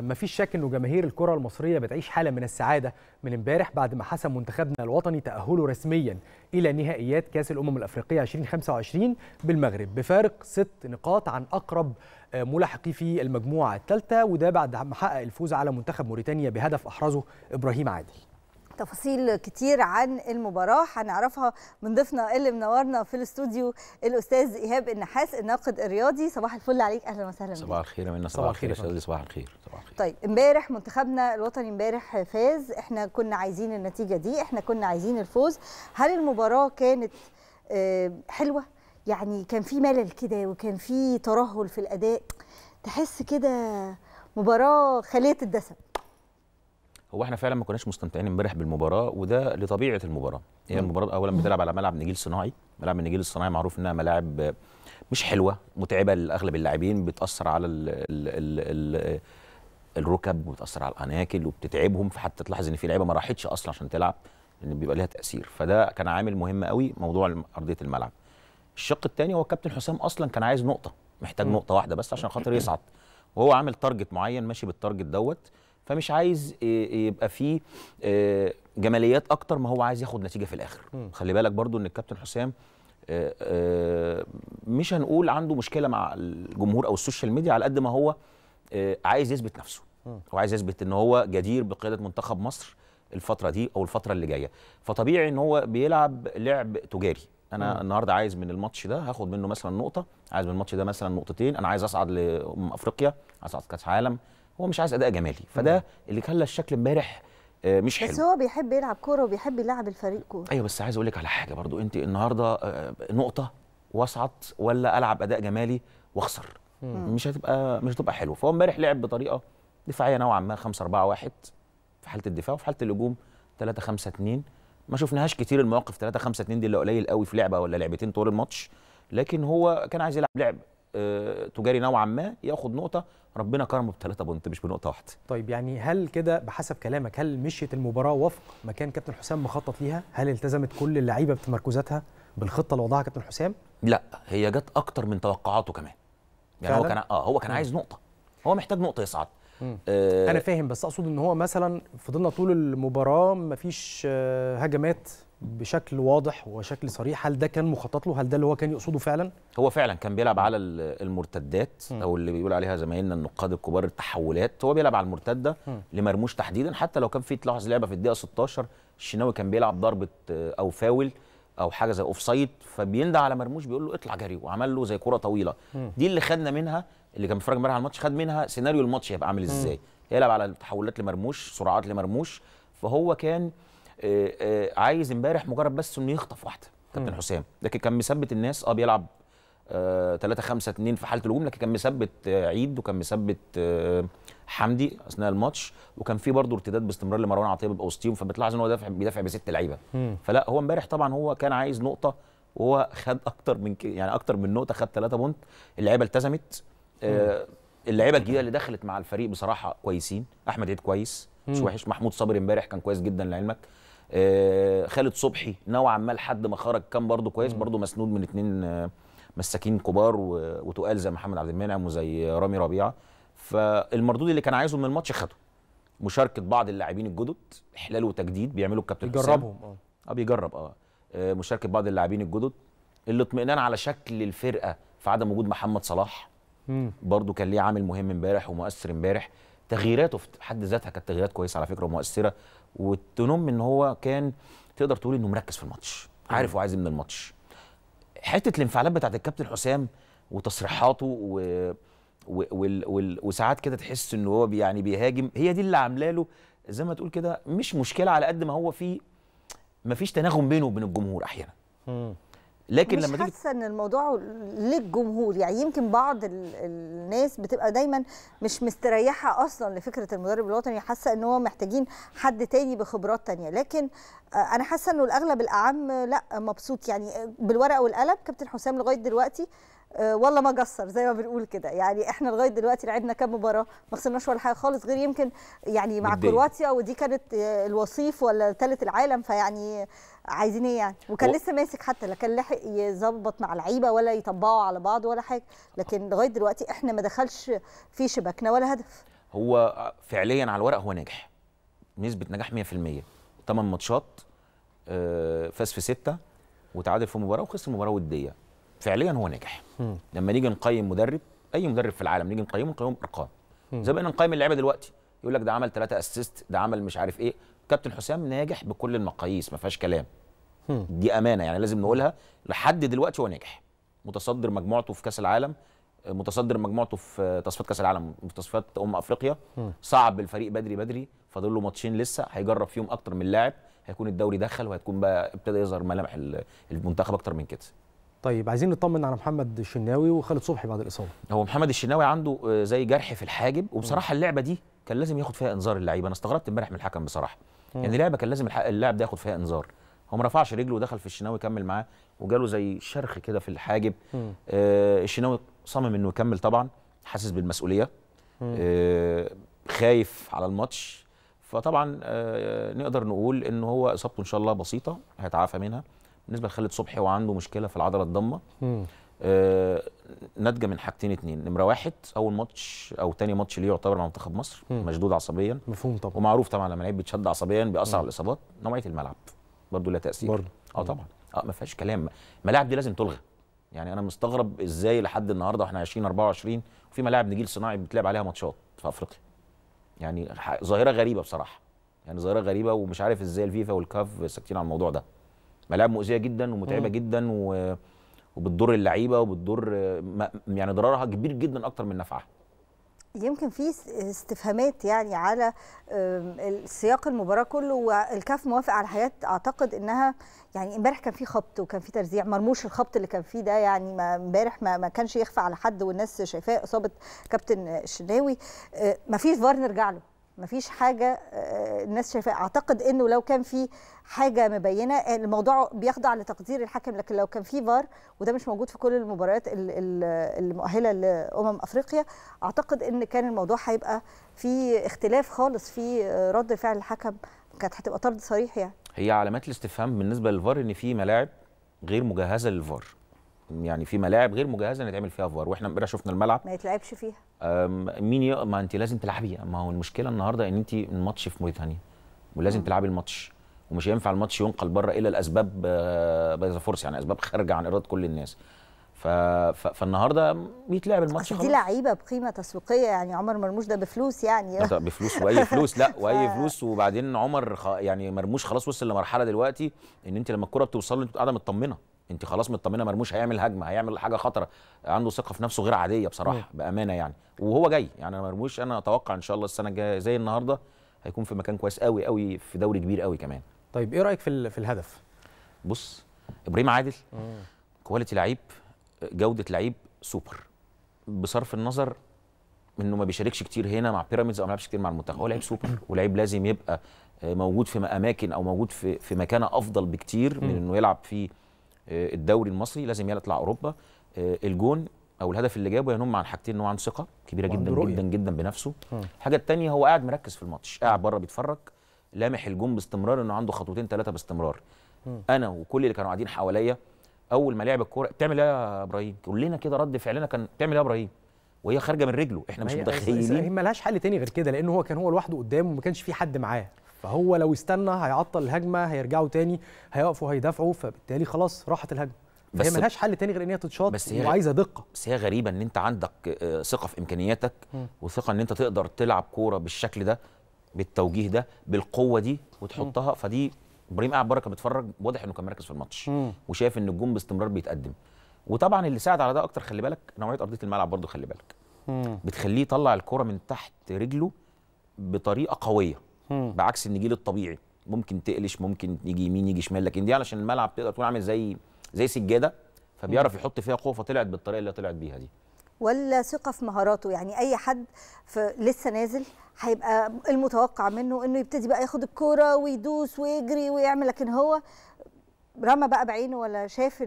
مفيش شك انه جماهير الكره المصريه بتعيش حاله من السعاده من امبارح بعد ما حسم منتخبنا الوطني تاهله رسميا الى نهائيات كاس الامم الافريقيه 2025 بالمغرب بفارق ست نقاط عن اقرب آه، ملاحقي في المجموعه الثالثه وده بعد ما حقق الفوز على منتخب موريتانيا بهدف احرزه ابراهيم عادل تفاصيل كتير عن المباراة هنعرفها من ضيفنا اللي منورنا في الاستوديو الأستاذ إيهاب النحاس الناقد الرياضي صباح الفل عليك أهلا وسهلا صباح الخير منا صباح الخير يا استاذ صباح الخير صباح الخير طيب امبارح منتخبنا الوطني امبارح فاز احنا كنا عايزين النتيجة دي احنا كنا عايزين الفوز هل المباراة كانت آه، حلوة يعني كان في ملل كده وكان في ترهل في الأداء تحس كده مباراة خلية الدسم هو احنا فعلا ما كناش مستمتعين امبارح بالمباراه وده لطبيعه المباراه هي يعني المباراه اولا بتلعب على ملعب نجيل صناعي ملعب النجيل الصناعي معروف انها ملاعب مش حلوه متعبه لاغلب اللاعبين بتاثر على الـ الـ الـ الـ الركب وبتاثر على الاناكل وبتتعبهم فحتى تلاحظ ان في لعيبه ما راحتش اصلا عشان تلعب لان بيبقى ليها تاثير فده كان عامل مهم قوي موضوع ارضيه الملعب الشق الثاني هو الكابتن حسام اصلا كان عايز نقطه محتاج نقطه واحده بس عشان خاطر يصعد وهو عامل تارجت معين ماشي بالتارجت دوت فمش عايز يبقى فيه آه، جماليات اكتر ما هو عايز ياخد نتيجه في الاخر م. خلي بالك برضو ان الكابتن حسام آه، آه، مش هنقول عنده مشكله مع الجمهور او السوشيال ميديا على قد ما هو عايز يثبت نفسه هو عايز يثبت ان هو جدير بقياده منتخب مصر الفتره دي او الفتره اللي جايه فطبيعي ان هو بيلعب لعب تجاري انا مم. النهارده عايز من الماتش ده هاخد منه مثلا نقطه عايز من الماتش ده مثلا نقطتين انا عايز اصعد لامم افريقيا عايز اصعد كاس عالم هو مش عايز اداء جمالي فده اللي خلى الشكل امبارح آه، مش حلو بس هو بيحب يلعب كوره وبيحب يلعب الفريق كوره ايوه بس عايز اقول لك على حاجه برضو انت النهارده آه، آه، نقطه واصعد ولا العب اداء جمالي واخسر مش هتبقى مش هتبقى حلو فهو امبارح لعب بطريقه دفاعيه نوعا ما 5 4 1 في حاله الدفاع وفي حاله الهجوم 3 5 2 ما شفناهاش كتير المواقف 3 5 2 دي اللي قليل قوي في لعبه ولا لعبتين طول الماتش لكن هو كان عايز يلعب لعب تجاري نوعا ما ياخد نقطه ربنا كرمه بثلاثه بونت مش بنقطه واحده طيب يعني هل كده بحسب كلامك هل مشيت المباراه وفق ما كان كابتن حسام مخطط ليها هل التزمت كل اللعيبه بتمركزاتها بالخطه اللي وضعها كابتن حسام لا هي جت اكتر من توقعاته كمان يعني فعلا. هو كان اه هو كان عايز نقطه هو محتاج نقطه يصعد آه انا فاهم بس اقصد ان هو مثلا فضلنا طول المباراه مفيش آه هجمات بشكل واضح وشكل صريح هل ده كان مخطط له هل ده اللي هو كان يقصده فعلا هو فعلا كان بيلعب على المرتدات م. او اللي بيقول عليها زمايلنا النقاد الكبار التحولات هو بيلعب على المرتده م. لمرموش تحديدا حتى لو كان في تلاحظ لعبه في الدقيقه 16 الشناوي كان بيلعب ضربه آه، او فاول او حاجه زي اوف سايد فبيندى على مرموش بيقول له اطلع جري وعمل له زي كره طويله م. دي اللي خدنا منها اللي كان بيتفرج امبارح على الماتش خد منها سيناريو الماتش هيبقى عامل ازاي يلعب على التحولات لمرموش سرعات لمرموش فهو كان آه، آه، عايز امبارح مجرد بس انه يخطف واحده كابتن حسام لكن كان مثبت الناس اه بيلعب 3 5 2 في حاله الهجوم لكن كان مثبت آه، عيد وكان مثبت حمدي اثناء الماتش وكان في برضه ارتداد باستمرار لمروان عطيه بيبقى وسطيهم فبتلاحظ ان هو دافع بيدافع بست لعيبه فلا هو امبارح طبعا هو كان عايز نقطه وهو خد اكتر من يعني اكتر من نقطه خد 3 بونت اللعيبه التزمت آه اللعيبه الجديده اللي دخلت مع الفريق بصراحه كويسين احمد عيد كويس مش وحش محمود صابر امبارح كان كويس جدا لعلمك آه، خالد صبحي نوعا ما لحد ما خرج كان برضه كويس برضه مسنود من اتنين آه، مساكين كبار وتقال زي محمد عبد المنعم وزي رامي ربيعه فالمردود اللي كان عايزه من الماتش خده مشاركه بعض اللاعبين الجدد احلال وتجديد بيعملوا الكابتن بيجربهم اه, آه، بيجرب اه مشاركه بعض اللاعبين الجدد الاطمئنان على شكل الفرقه في عدم وجود محمد صلاح برضه كان ليه عامل مهم امبارح ومؤثر امبارح تغييراته في حد ذاتها كانت تغييرات كويسه على فكره ومؤثره وتنم ان هو كان تقدر تقول انه مركز في الماتش عارف وعايز إيه من الماتش حته الانفعالات بتاعت الكابتن حسام وتصريحاته و... و... وال... وال... وساعات كده تحس ان هو يعني بيهاجم هي دي اللي عامله له زي ما تقول كده مش مشكله على قد ما هو في مفيش تناغم بينه وبين الجمهور احيانا لكن مش لما حاسه ان الموضوع للجمهور يعني يمكن بعض الناس بتبقى دايما مش مستريحه اصلا لفكره المدرب الوطني حاسه ان هو محتاجين حد تاني بخبرات تانيه لكن آه، انا حاسه انه الاغلب الاعم لا مبسوط يعني بالورقه والقلم كابتن حسام لغايه دلوقتي آه، والله ما قصر زي ما بنقول كده يعني احنا لغايه دلوقتي لعبنا كام مباراه ما خسرناش ولا حاجه خالص غير يمكن يعني مع كرواتيا ودي كانت آه، الوصيف ولا ثالث العالم فيعني عايزين ايه يعني وكان و... لسه ماسك حتى لا كان لحق يظبط مع لعيبه ولا يطبقوا على بعض ولا حاجه لكن لغايه دلوقتي احنا ما دخلش في شبكنا ولا هدف هو فعليا على الورق هو ناجح نسبه نجاح 100% 8 ماتشات آه، فاز في 6 وتعادل في مباراه وخسر مباراه وديه فعليا هو ناجح لما نيجي نقيم مدرب اي مدرب في العالم نيجي نقيمه نقيمه بارقام زي ما نقيم اللعيبه دلوقتي يقول لك ده عمل ثلاثة اسيست ده عمل مش عارف ايه كابتن حسام ناجح بكل المقاييس ما فيهاش كلام دي امانه يعني لازم نقولها لحد دلوقتي هو ناجح متصدر مجموعته في كاس العالم متصدر مجموعته في تصفيات كاس العالم في تصفيات ام افريقيا صعب الفريق بدري بدري فاضل له ماتشين لسه هيجرب فيهم اكتر من لاعب هيكون الدوري دخل وهتكون بقى ابتدى يظهر ملامح المنتخب اكتر من كده طيب عايزين نطمن على محمد الشناوي وخالد صبحي بعد الاصابه هو محمد الشناوي عنده آه، زي جرح في الحاجب وبصراحه اللعبه دي كان لازم ياخد فيها انذار اللعيبه انا استغربت امبارح من الحكم بصراحه مم. يعني اللعبه كان لازم اللاعب ده ياخد فيها انذار هو ما رفعش رجله ودخل في الشناوي كمل معاه وجاله زي شرخ كده في الحاجب آه الشناوي صمم انه يكمل طبعا حاسس بالمسؤوليه آه خايف على الماتش فطبعا آه نقدر نقول ان هو اصابته ان شاء الله بسيطه هيتعافى منها بالنسبه لخالد صبحي وعنده مشكله في العضله الضمه آه ناتجه من حاجتين اتنين نمره واحد اول ماتش او تاني ماتش ليه يعتبر مع منتخب مصر مم. مشدود عصبيا مفهوم طبعا ومعروف طبعا لما لعيب بيتشد عصبيا بيأثر على الاصابات نوعيه الملعب برضه لها تاثير برضه اه طبعا اه ما فيهاش كلام الملاعب دي لازم تلغى يعني انا مستغرب ازاي لحد النهارده واحنا 20 24 وفي ملاعب نجيل صناعي بتلعب عليها ماتشات في افريقيا يعني ظاهره غريبه بصراحه يعني ظاهره غريبه ومش عارف ازاي الفيفا والكاف ساكتين على الموضوع ده ملاعب مؤذيه جدا ومتعبه جدا و... وبتضر اللعيبه وبتضر يعني ضررها كبير جدا اكتر من نفعها يمكن في استفهامات يعني على سياق المباراه كله والكاف موافق على حاجات اعتقد انها يعني امبارح كان في خبط وكان في ترزيع مرموش الخبط اللي كان فيه ده يعني ما امبارح ما, ما كانش يخفى على حد والناس شايفاه اصابه كابتن الشناوي آه، ما فيش فار نرجع له مفيش حاجه آه، الناس شايفاها اعتقد انه لو كان في حاجه مبينه آه، الموضوع بيخضع لتقدير الحكم لكن لو كان في فار وده مش موجود في كل المباريات المؤهله لامم افريقيا اعتقد ان كان الموضوع هيبقى في اختلاف خالص في آه، رد فعل الحكم كانت هتبقى طرد صريح يعني هي علامات الاستفهام بالنسبه للفار ان في ملاعب غير مجهزه للفار يعني في ملاعب غير مجهزه ان يتعمل فيها فار واحنا امبارح شفنا الملعب ما يتلعبش فيها مين ي... ما انت لازم تلعبي ما هو المشكله النهارده ان انت الماتش في موريتانيا ولازم تلعبي الماتش ومش هينفع الماتش ينقل بره الا الاسباب بايظه فورس يعني اسباب خارجه عن اراده كل الناس ف... ف... فالنهارده بيتلعب الماتش خلاص دي لعيبه بقيمه تسويقيه يعني عمر مرموش ده بفلوس يعني ده بفلوس واي فلوس لا واي ف... فلوس وبعدين عمر خ... يعني مرموش خلاص وصل لمرحله دلوقتي ان انت لما الكره بتوصل له انت قاعده مطمنه انت خلاص مطمنه مرموش هيعمل هجمه هيعمل حاجه خطره عنده ثقه في نفسه غير عاديه بصراحه بامانه يعني وهو جاي يعني مرموش انا اتوقع ان شاء الله السنه الجايه زي النهارده هيكون في مكان كويس قوي قوي في دوري كبير قوي كمان طيب ايه رايك في في الهدف بص ابراهيم عادل كواليتي لعيب جوده لعيب سوبر بصرف النظر انه ما بيشاركش كتير هنا مع بيراميدز او ما لعبش كتير مع المنتخب هو لعيب سوبر ولعيب لازم يبقى موجود في اماكن او موجود في في مكانه افضل بكتير من انه يلعب في آه، الدوري المصري لازم يطلع اوروبا آه، الجون او الهدف اللي جابه ينم عن حاجتين ان هو عنده ثقه كبيره جدا رؤية. جدا جدا بنفسه الحاجه اه. الثانيه هو قاعد مركز في الماتش قاعد بره بيتفرج لامح الجون باستمرار انه عنده خطوتين ثلاثه باستمرار م. انا وكل اللي كانوا قاعدين حواليا اول ما لعب الكوره بتعمل ايه يا ابراهيم كلنا كده رد فعلنا كان بتعمل ايه يا ابراهيم وهي خارجه من رجله احنا مش متخيلين ملهاش حل تاني غير كده لان هو كان هو لوحده قدامه وما كانش في حد معاه فهو لو استنى هيعطل الهجمه هيرجعوا تاني هيقفوا هيدافعوا فبالتالي خلاص راحت الهجمه بس هي ملهاش حل تاني غير ان هي تتشاط وعايزه دقه بس هي غريبه ان انت عندك آه، ثقه في امكانياتك وثقه ان انت تقدر تلعب كوره بالشكل ده بالتوجيه ده بالقوه دي وتحطها فدي ابراهيم قاعد بره كان بيتفرج واضح انه كان مركز في الماتش وشايف ان الجون باستمرار بيتقدم وطبعا اللي ساعد على ده اكتر خلي بالك نوعيه ارضيه الملعب برضو خلي بالك بتخليه يطلع الكوره من تحت رجله بطريقه قويه بعكس النجيل الطبيعي ممكن تقلش ممكن يجي يمين يجي شمال لكن دي علشان الملعب تقدر تكون عامل زي زي سجاده فبيعرف يحط فيها قوه فطلعت بالطريقه اللي طلعت بيها دي ولا ثقه في مهاراته يعني اي حد في لسه نازل هيبقى المتوقع منه انه يبتدي بقى ياخد الكوره ويدوس ويجري ويعمل لكن هو رمى بقى بعينه ولا شاف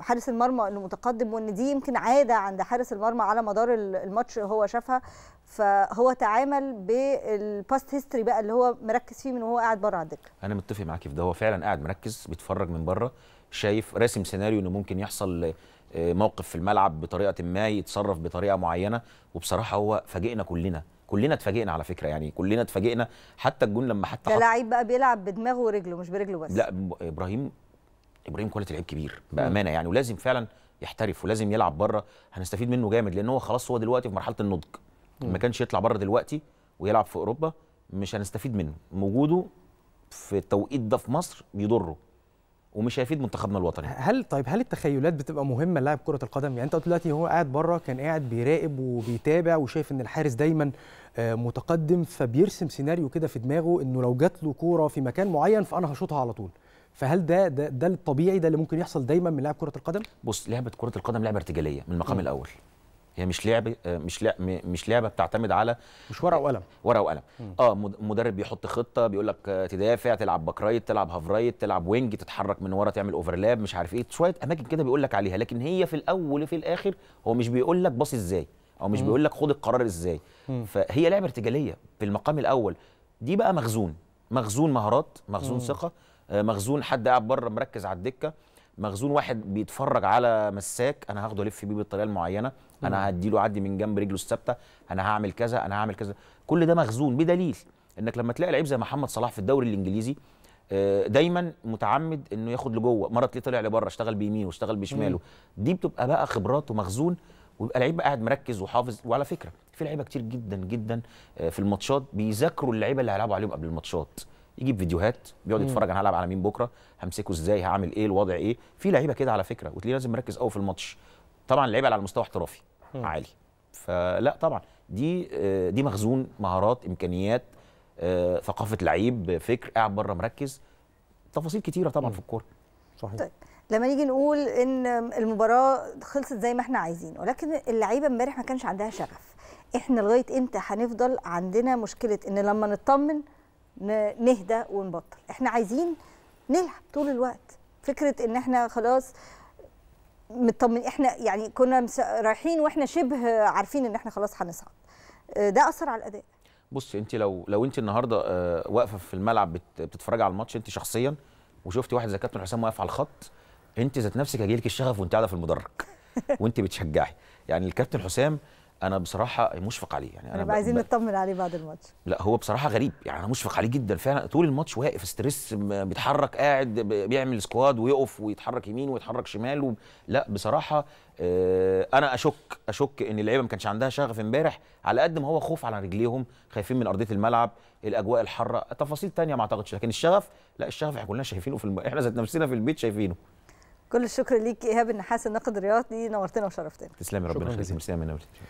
حارس المرمى انه متقدم وان دي يمكن عاده عند حارس المرمى على مدار الماتش هو شافها فهو تعامل بالباست هيستوري بقى اللي هو مركز فيه من وهو قاعد بره على الدكه. انا متفق معاكي في ده هو فعلا قاعد مركز بيتفرج من بره شايف راسم سيناريو انه ممكن يحصل آه، موقف في الملعب بطريقه ما يتصرف بطريقه معينه وبصراحه هو فاجئنا كلنا كلنا اتفاجئنا على فكره يعني كلنا اتفاجئنا حتى الجون لما حتى ده لعيب بقى بيلعب بدماغه ورجله مش برجله بس لا ابراهيم ابراهيم كواليتي لعيب كبير بامانه يعني ولازم فعلا يحترف ولازم يلعب بره هنستفيد منه جامد لان هو خلاص هو دلوقتي في مرحله النضج ما كانش يطلع بره دلوقتي ويلعب في اوروبا مش هنستفيد منه وجوده في التوقيت ده في مصر بيضره ومش هيفيد منتخبنا الوطني هل طيب هل التخيلات بتبقى مهمه لاعب كره القدم يعني انت قلت دلوقتي هو قاعد بره كان قاعد بيراقب وبيتابع وشايف ان الحارس دايما آه، متقدم فبيرسم سيناريو كده في دماغه انه لو جات له كوره في مكان معين فانا هشوطها على طول فهل ده ده, ده الطبيعي ده اللي ممكن يحصل دايما من لاعب كره القدم بص لعبه كره القدم لعبه ارتجاليه من المقام م. الاول هي مش لعبه آه، مش لعبة مش لعبه بتعتمد على مش ورقه وقلم ورقه وقلم اه مدرب بيحط خطه بيقول لك آه، تدافع تلعب باك رايت تلعب هاف رايت تلعب وينج تتحرك من ورا تعمل اوفرلاب مش عارف ايه شويه اماكن كده بيقول لك عليها لكن هي في الاول وفي الاخر هو مش بيقول لك باص ازاي او مش بيقول لك خد القرار ازاي فهي لعبه ارتجاليه في المقام الاول دي بقى مخزون مخزون مهارات مخزون ثقه آه، مخزون حد قاعد بره مركز على الدكه مخزون واحد بيتفرج على مساك انا هاخده الف بيه بالطريقه المعينه انا هديله عدي من جنب رجله الثابته انا هعمل كذا انا هعمل كذا كل ده مخزون بدليل انك لما تلاقي لعيب زي محمد صلاح في الدوري الانجليزي آه، دايما متعمد انه ياخد لجوه مره تلاقيه طلع لبره اشتغل بيمينه واشتغل بشماله دي بتبقى بقى خبرات ومخزون ويبقى لعيب قاعد مركز وحافظ وعلى فكره في لعيبه كتير جدا جدا آه، في الماتشات بيذاكروا اللعيبه اللي هيلعبوا عليهم قبل الماتشات يجيب فيديوهات بيقعد يتفرج انا هلعب على مين بكره همسكه ازاي هعمل ايه الوضع ايه في لعيبه كده على فكره وتلاقيه لازم مركز قوي في الماتش طبعا اللعيبه على مستوى احترافي عالي فلا طبعا دي آه، دي مخزون مهارات امكانيات آه، ثقافه لعيب فكر قاعد بره مركز تفاصيل كتيره طبعا في الكوره صحيح طيب. لما نيجي نقول ان المباراه خلصت زي ما احنا عايزين ولكن اللعيبه امبارح ما كانش عندها شغف احنا لغايه امتى هنفضل عندنا مشكله ان لما نطمن نهدى ونبطل احنا عايزين نلعب طول الوقت فكره ان احنا خلاص مطمن احنا يعني كنا رايحين واحنا شبه عارفين ان احنا خلاص هنصعد آه، ده اثر على الاداء بص انت لو لو انت النهارده آه، واقفه في الملعب بتتفرجي على الماتش انت شخصيا وشفتي واحد زي كابتن حسام واقف على الخط انت ذات نفسك هيجيلك الشغف وانت قاعده في المدرج وانت بتشجعي يعني الكابتن حسام انا بصراحه مشفق عليه يعني انا عايزين نطمن عليه بعد الماتش لا هو بصراحه غريب يعني انا مشفق عليه جدا فعلا طول الماتش واقف ستريس بيتحرك قاعد بيعمل سكواد ويقف ويتحرك يمين ويتحرك شمال و... لا بصراحه آه، انا اشك اشك ان اللعيبه ما كانش عندها شغف امبارح على قد ما هو خوف على رجليهم خايفين من ارضيه الملعب الاجواء الحاره تفاصيل تانية ما اعتقدش لكن الشغف لا الشغف احنا كلنا شايفينه في الم... احنا ذات نفسنا في البيت شايفينه كل الشكر ليك ايهاب النحاس الناقد الرياضي نورتنا وشرفتنا تسلمي ربنا يخليك ميرسي يا